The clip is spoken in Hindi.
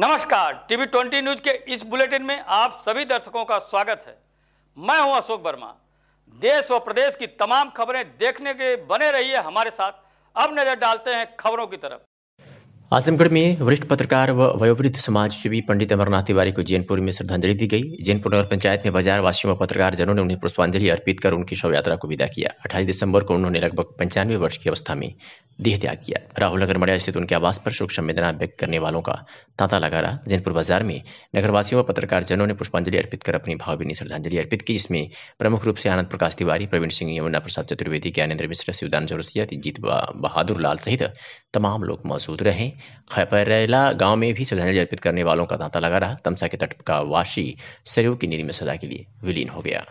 नमस्कार टीवी ट्वेंटी न्यूज के इस बुलेटिन में आप सभी दर्शकों का स्वागत है मैं हूं अशोक वर्मा देश और प्रदेश की तमाम खबरें देखने के बने रहिए हमारे साथ अब नजर डालते हैं खबरों की तरफ आजमगढ़ में वरिष्ठ पत्रकार व वयोवृद्ध समाजसेवी पंडित अमरनाथ तिवारी को जैनपुर में श्रद्धांजलि दी गई जैनपुर नगर पंचायत में बाजार वासियों व पत्रकार जनों ने उन्हें पुष्पांजलि अर्पित कर उनकी शव यात्रा को विदा किया 28 दिसंबर को उन्होंने लगभग पंचानवे वर्ष की अवस्था में देह त्याग किया राहुल नगर मड़िया स्थित उनके आवास पर शोक संवेदना व्यक्त करने वालों का तांता लगा रहा जैनपुर बाजार में नगरवासियों व पत्रकार जनों ने पुष्पांजलि अर्पित कर अपनी भावभीनी श्रद्धांजलि अर्पित की इसमें प्रमुख रूप से आनंद प्रकाश तिवारी प्रवीण सिंह यमुना प्रसाद चतुर्वेदी ज्ञानेन्द्र मिश्र शिवदान जोरसिया जीत बहादुर लाल सहित तमाम लोग मौजूद रहे खैपरेला गांव में भी श्रद्धांजलि अर्पित करने वालों का तांता लगा रहा तमसा के तट का वाशी सरयू की नीरी में सदा के लिए विलीन हो गया